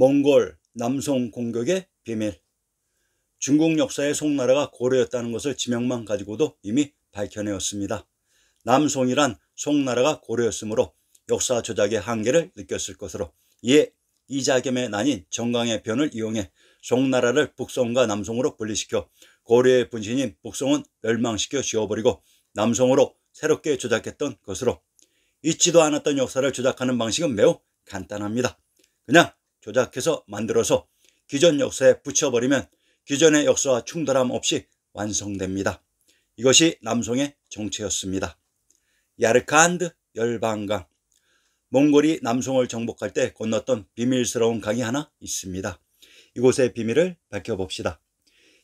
몽골 남송 공격의 비밀 중국 역사의 송나라가 고려였다는 것을 지명만 가지고도 이미 밝혀내었습니다. 남송이란 송나라가 고려였으므로 역사 조작의 한계를 느꼈을 것으로 이에 이자겸의 난인 정강의 변을 이용해 송나라를 북송과 남송으로 분리시켜 고려의 분신인 북송은 멸망시켜 지워버리고 남송으로 새롭게 조작했던 것으로 잊지도 않았던 역사를 조작하는 방식은 매우 간단합니다. 그냥 조작해서 만들어서 기존 역사에 붙여버리면 기존의 역사와 충돌함 없이 완성됩니다. 이것이 남송의 정체였습니다. 야르카한드 열방강 몽골이 남송을 정복할 때 건넜던 비밀스러운 강이 하나 있습니다. 이곳의 비밀을 밝혀봅시다.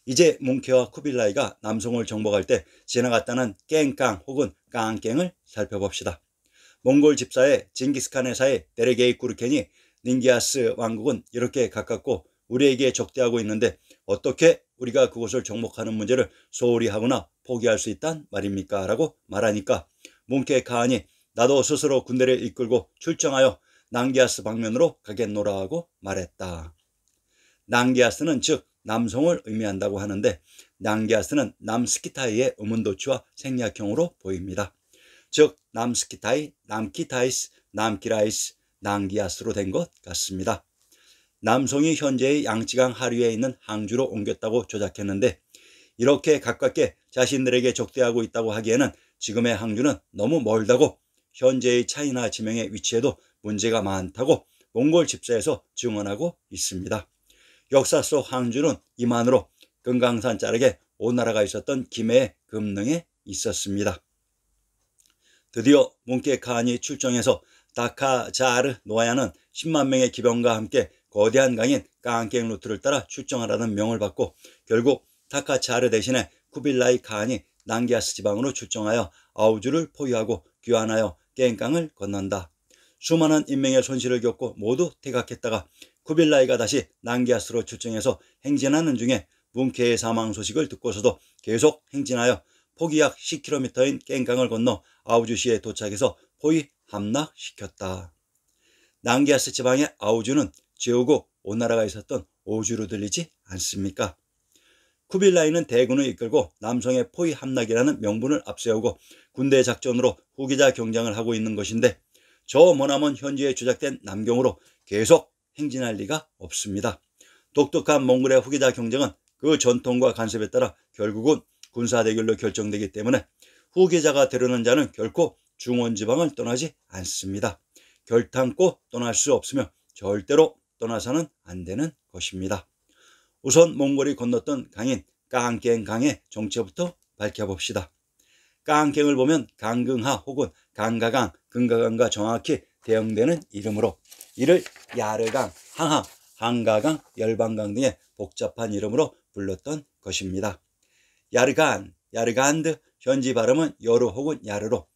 이제 몽케와 쿠빌라이가 남송을 정복할 때 지나갔다는 깽깡 혹은 깡깽을 살펴봅시다. 몽골 집사의 징기스칸의 사에 데르게이 쿠르켄이 닌기아스 왕국은 이렇게 가깝고 우리에게 적대하고 있는데 어떻게 우리가 그곳을 정복하는 문제를 소홀히 하거나 포기할 수 있단 말입니까? 라고 말하니까 뭉케 카하니 나도 스스로 군대를 이끌고 출정하여 난기아스 방면으로 가겠노라 하고 말했다. 난기아스는 즉 남성을 의미한다고 하는데 난기아스는 남스키타이의 음운도치와 생략형으로 보입니다. 즉 남스키타이, 남키타이스, 남키라이스, 난기아스로 된 것 같습니다. 남송이 현재의 양쯔강 하류에 있는 항주로 옮겼다고 조작했는데 이렇게 가깝게 자신들에게 적대하고 있다고 하기에는 지금의 항주는 너무 멀다고 현재의 차이나 지명의 위치에도 문제가 많다고 몽골 집사에서 증언하고 있습니다. 역사 속 항주는 이만으로 금강산 자락에 오나라가 있었던 김해의 금릉에 있었습니다. 드디어 몽케 칸이 출정해서 다카자르 노아야는 10만 명의 기병과 함께 거대한 강인 깡깽 루트를 따라 출정하라는 명을 받고 결국 다카자르 대신에 쿠빌라이 칸이 난기아스 지방으로 출정하여 아우주를 포위하고 귀환하여 깽강을 건넌다. 수많은 인명의 손실을 겪고 모두 퇴각했다가 쿠빌라이가 다시 난기아스로 출정해서 행진하는 중에 문케의 사망 소식을 듣고서도 계속 행진하여 폭이 약 10km인 깽강을 건너 아우주시에 도착해서 포위 함락시켰다. 난기아스 지방의 아우주는 지우고 오나라가 있었던 오주로 들리지 않습니까? 쿠빌라이는 대군을 이끌고 남성의 포위 함락이라는 명분을 앞세우고 군대 작전으로 후기자 경쟁을 하고 있는 것인데 저 머나먼 현지에 주작된 남경으로 계속 행진할 리가 없습니다. 독특한 몽골의 후기자 경쟁은 그 전통과 간섭에 따라 결국은 군사 대결로 결정되기 때문에 후기자가 되려는 자는 결코 중원지방을 떠나지 않습니다. 결탄코 떠날 수 없으며 절대로 떠나서는 안 되는 것입니다. 우선 몽골이 건넜던 강인 깡갱 강의 정체부터 밝혀봅시다. 깡갱을 보면 강긍하 혹은 강가강, 금가강과 정확히 대응되는 이름으로 이를 야르강, 항하, 한가강, 열방강 등의 복잡한 이름으로 불렀던 것입니다. 야르간, 야르간드, 현지 발음은 여루 혹은 야르로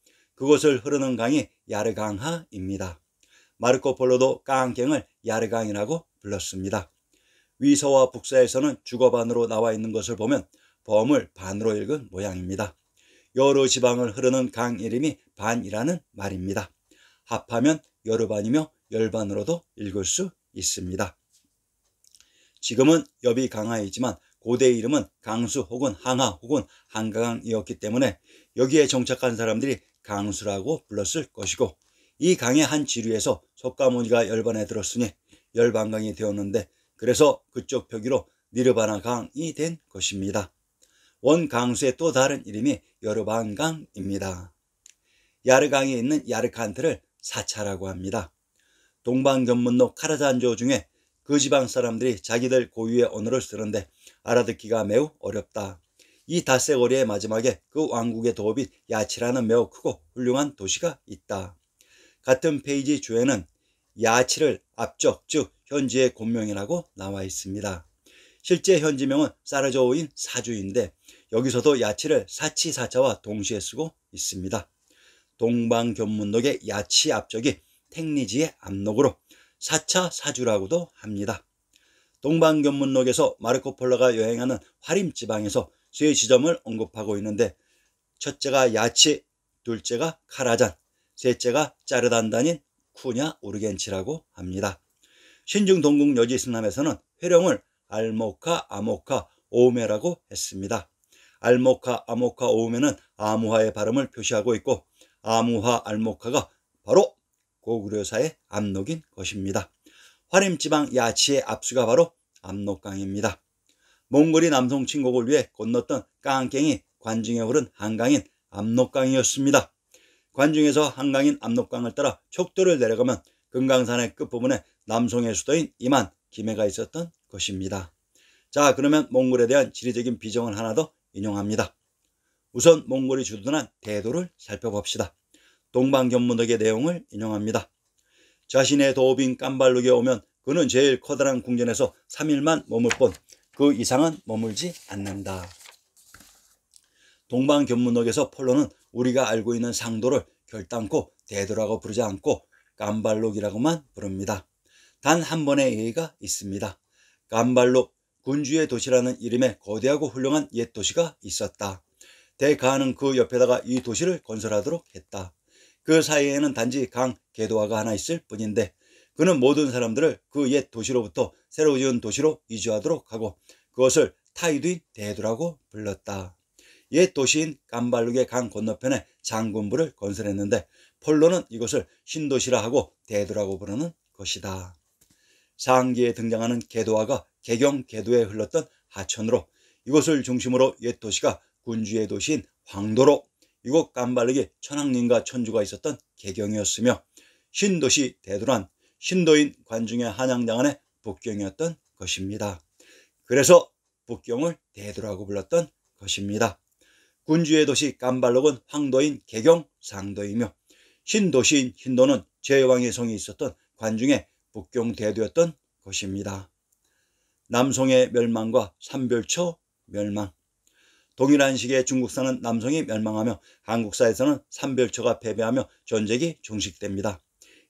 그곳을 흐르는 강이 야르강하입니다. 마르코 폴로도 깡갱을 야르강이라고 불렀습니다. 위서와 북서에서는 주거반으로 나와 있는 것을 보면 범을 반으로 읽은 모양입니다. 여러 지방을 흐르는 강 이름이 반이라는 말입니다. 합하면 여르반이며 열반으로도 읽을 수 있습니다. 지금은 여비 강하이지만 고대 이름은 강수 혹은 항하 혹은 한강 이었기 때문에 여기에 정착한 사람들이 강수라고 불렀을 것이고 이 강의 한 지류에서 속가모니가 열반에 들었으니 열반강이 되었는데 그래서 그쪽 표기로 니르바나 강이 된 것입니다. 원 강수의 또 다른 이름이 여르반강입니다. 야르강에 있는 야르칸트를 사차라고 합니다. 동방견문로 카라잔조 중에 그 지방 사람들이 자기들 고유의 언어를 쓰는데 알아듣기가 매우 어렵다. 이 닷새거리의 마지막에 그 왕국의 도읍인 야치라는 매우 크고 훌륭한 도시가 있다. 같은 페이지 주에는 야치를 앞쪽즉 현지의 곤명이라고 나와 있습니다. 실제 현지명은 사르조우인 사주인데 여기서도 야치를 사치사자와 동시에 쓰고 있습니다. 동방견문록의 야치 앞쪽이 택리지의 압록으로 사차 사주라고도 합니다. 동방견문록에서 마르코폴로가 여행하는 화림 지방에서 세 지점을 언급하고 있는데 첫째가 야치, 둘째가 카라잔, 셋째가 짜르단단인 쿠냐 오르겐치라고 합니다. 신중 동국 여지 스남에서는 회령을 알모카, 아모카, 오메라고 했습니다. 알모카, 아모카, 오메는 암무하의 발음을 표시하고 있고 암무화 알모카가 바로 고구려사의 압록인 것입니다. 화림지방 야치의 압수가 바로 압록강입니다. 몽골이 남성 침공을 위해 건넜던 깡깽이 관중에 오른 한강인 압록강이었습니다. 관중에서 한강인 압록강을 따라 척도를 내려가면 금강산의 끝부분에 남성의 수도인 이만 김해가 있었던 것입니다. 자 그러면 몽골에 대한 지리적인 비정을 하나 더 인용합니다. 우선 몽골이 주둔한 대도를 살펴봅시다. 동방견문덕의 내용을 인용합니다. 자신의 도읍인 깜발룩에 오면 그는 제일 커다란 궁전에서 3일만 머물 뿐그 이상은 머물지 않는다. 동방견문록에서 폴로는 우리가 알고 있는 상도를 결단코 대도라고 부르지 않고 깜발록이라고만 부릅니다. 단 한 번의 예의가 있습니다. 깜발록 군주의 도시라는 이름의 거대하고 훌륭한 옛 도시가 있었다. 대가는 그 옆에다가 이 도시를 건설하도록 했다. 그 사이에는 단지 강 개도화가 하나 있을 뿐인데 그는 모든 사람들을 그 옛 도시로부터 새로 지은 도시로 이주하도록 하고 그것을 타이드인 대두라고 불렀다. 옛 도시인 깜발룩의 강 건너편에 장군부를 건설했는데 폴로는 이것을 신도시라 하고 대두라고 부르는 것이다. 상기에 등장하는 개도화가 개경 개도에 흘렀던 하천으로 이곳을 중심으로 옛 도시가 군주의 도시인 황도로 이곳 깜발룩이 천황님과 천주가 있었던 개경이었으며 신도시 대두란 신도인 관중의 한양장안의 북경이었던 것입니다. 그래서 북경을 대도라고 불렀던 것입니다. 군주의 도시 깜발록은 황도인 개경 상도이며 신도시인 신도는 제왕의 성이 있었던 관중의 북경 대도였던 것입니다. 남송의 멸망과 삼별초 멸망 동일한 시기에 중국사는 남송이 멸망하며 한국사에서는 삼별초가 패배하며 전쟁이 종식됩니다.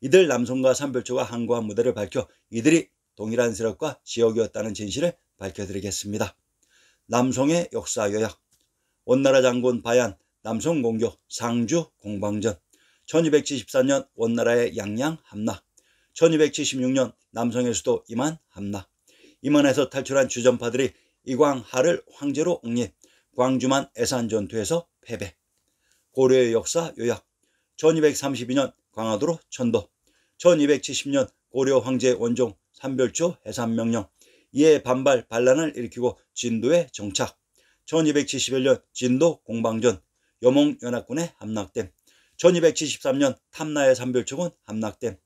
이들 남성과 산별초가 항구한 무대를 밝혀 이들이 동일한 세력과 지역이었다는 진실을 밝혀드리겠습니다. 남성의 역사 요약 원나라 장군 바얀 남성 공교 상주 공방전 1274년 원나라의 양양 함락 1276년 남성의 수도 임안 함락 임안에서 탈출한 주전파들이 이광하를 황제로 옹립 광주만 애산 전투에서 패배 고려의 역사 요약 1232년 광화도로 천도 1270년 고려 황제 원종 삼별주 해산명령 이에 반발 반란을 일으키고 진도에 정착 1271년 진도 공방전 여몽연합군에 함락됨 1273년 탐나의 삼별초군 함락됨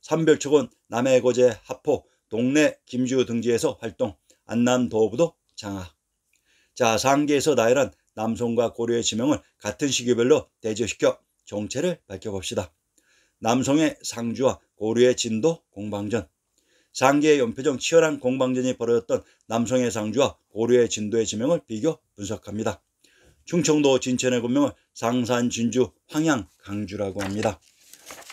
삼별초군남해고제 합포 동래 김주 등지에서 활동 안남도부도 장악 자 상계에서 나열한 남송과 고려의 지명을 같은 시기별로 대조시켜 정체를 밝혀봅시다. 남성의 상주와 고려의 진도 공방전 상계의 연표정 치열한 공방전이 벌어졌던 남성의 상주와 고려의 진도의 지명을 비교 분석합니다. 충청도 진천의 군명을 상산, 진주, 황양, 강주라고 합니다.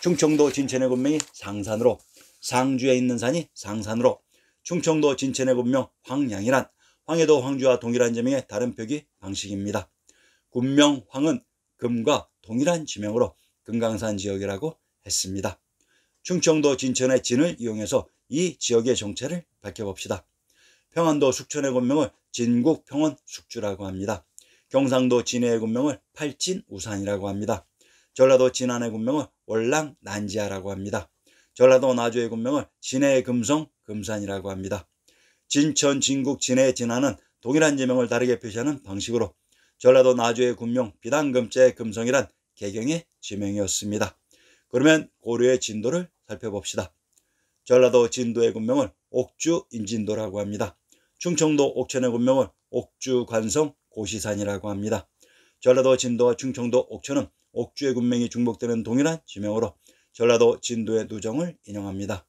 충청도 진천의 군명이 상산으로 상주에 있는 산이 상산으로 충청도 진천의 군명 황양이란 황해도 황주와 동일한 지명의 다른 표기 방식입니다. 군명 황은 금과 동일한 지명으로 금강산 지역이라고 했습니다. 충청도 진천의 진을 이용해서 이 지역의 정체를 밝혀봅시다. 평안도 숙천의 군명을 진국 평원 숙주라고 합니다. 경상도 진해의 군명을 팔진 우산이라고 합니다. 전라도 진안의 군명을 월랑 난지아라고 합니다. 전라도 나주의 군명을 진해의 금성 금산이라고 합니다. 진천, 진국, 진해, 의 진안은 동일한 지명을 다르게 표시하는 방식으로 전라도 나주의 군명 비단금제 의 금성이란 개경의 지명이었습니다. 그러면 고려의 진도를 살펴봅시다. 전라도 진도의 군명을 옥주 임진도라고 합니다. 충청도 옥천의 군명을 옥주 관성 고시산이라고 합니다. 전라도 진도와 충청도 옥천은 옥주의 군명이 중복되는 동일한 지명으로 전라도 진도의 누정을 인용합니다.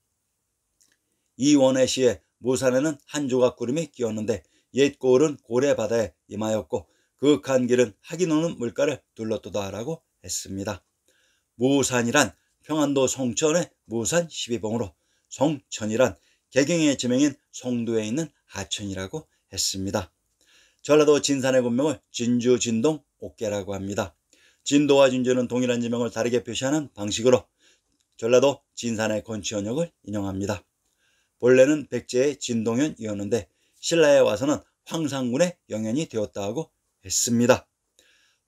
이원해 시에 무산에는 한 조각 구름이 끼었는데 옛 고을은 고래 바다에 임하였고 그간 길은 하기 노는 물가를 둘러도다라고 했습니다. 무산이란 평안도 송천의 무산 12봉으로 송천이란 개경의 지명인 송도에 있는 하천이라고 했습니다. 전라도 진산의 군명을 진주, 진동, 옥계라고 합니다. 진도와 진주는 동일한 지명을 다르게 표시하는 방식으로 전라도 진산의 권치원역을 인용합니다. 본래는 백제의 진동현이었는데 신라에 와서는 황산군의 영현이 되었다고 했습니다.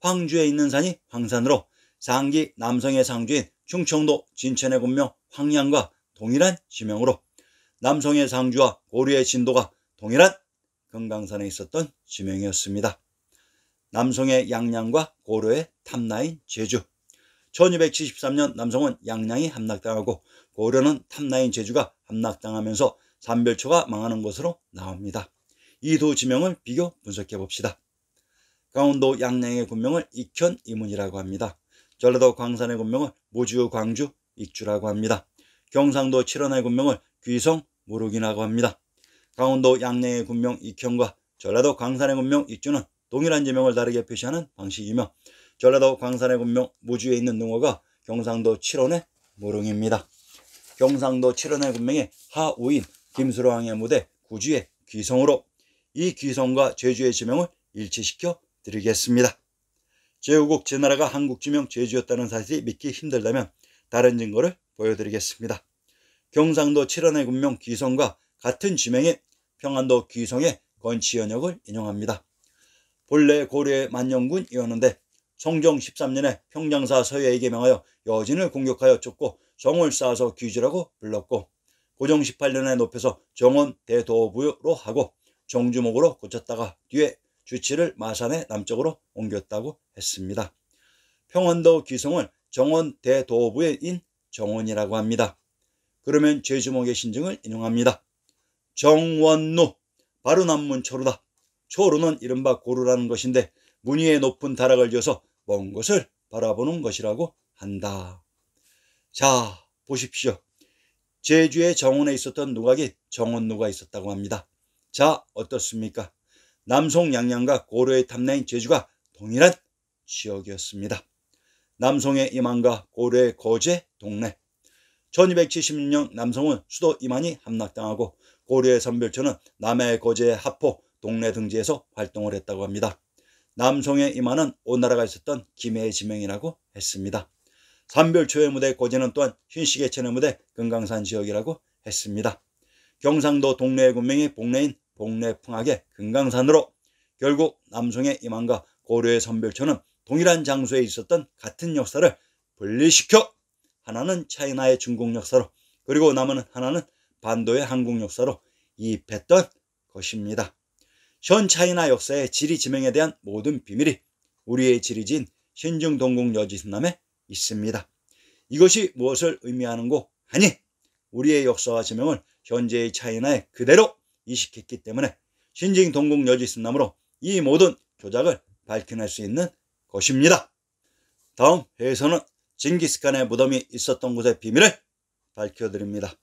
황주에 있는 산이 황산으로 상기 남성의 상주인 충청도 진천의 군명 황양과 동일한 지명으로 남성의 상주와 고려의 진도가 동일한 금강산에 있었던 지명이었습니다. 남성의 양양과 고려의 탐나인 제주 1273년 남성은 양양이 함락당하고 고려는 탐나인 제주가 함락당하면서 삼별초가 망하는 것으로 나옵니다. 이 두 지명을 비교 분석해 봅시다. 강원도 양양의 군명을 익현 이문이라고 합니다. 전라도 광산의 군명을 모주 광주 익주라고 합니다. 경상도 칠원의 군명을 귀성 무룩이라고 합니다. 강원도 양양의 군명 익현과 전라도 광산의 군명 익주는 동일한 지명을 다르게 표시하는 방식이며 전라도 광산의 군명 모주에 있는 농어가 경상도 칠원의 무룩입니다 경상도 칠원의 군명의 하우인 김수로왕의 무대 구주의 귀성으로 이 귀성과 제주의 지명을 일치시켜 드리겠습니다. 제후국 제 나라가 한국 지명 제주였다는 사실이 믿기 힘들다면 다른 증거를 보여드리겠습니다. 경상도 칠안의 군명 귀성과 같은 지명의 평안도 귀성의 건치연역을 인용합니다. 본래 고려의 만년군이었는데 성종 13년에 평양사 서예에게 명하여 여진을 공격하여 쫓고 정을 쌓아서 귀주라고 불렀고 고종 18년에 높여서 정원 대도부로 하고 정주목으로 고쳤다가 뒤에 주치를 마산의 남쪽으로 옮겼다고 했습니다. 평원도 귀성을 정원 대도부에인 정원이라고 합니다. 그러면 제주목의 신증을 인용합니다. 정원루 바로남문 초루다. 초루는 이른바 고루라는 것인데 무늬에 높은 다락을 지어서 먼 것을 바라보는 것이라고 한다. 자 보십시오. 제주의 정원에 있었던 누각이 정원루가 있었다고 합니다. 자 어떻습니까? 남송 양양과 고려의 탐내인 제주가 동일한 지역이었습니다. 남송의 임안과 고려의 거제 동네 1276년 남송은 수도 임안이 함락당하고 고려의 선별처는 남해의 거제의 합포 동네 등지에서 활동을 했다고 합니다. 남송의 임안은 오나라가 있었던 김해의 지명이라고 했습니다. 삼별초의 무대 거제는 또한 흰식의천의 무대 금강산 지역이라고 했습니다. 경상도 동래의 군명이 복래인 동래풍악의 금강산으로 결국 남송의 임안과 고려의 선별처는 동일한 장소에 있었던 같은 역사를 분리시켜 하나는 차이나의 중국 역사로 그리고 남은 하나는 반도의 한국 역사로 이입했던 것입니다. 현 차이나 역사의 지리 지명에 대한 모든 비밀이 우리의 지리지인 신중동공 여지순남에 있습니다. 이것이 무엇을 의미하는고 하니 우리의 역사와 지명을 현재의 차이나에 그대로 이식했기 때문에 신징 동국 여지 있음으로 이 모든 조작을 밝혀낼 수 있는 것입니다. 다음 회에서는 징기스칸의 무덤이 있었던 곳의 비밀을 밝혀드립니다.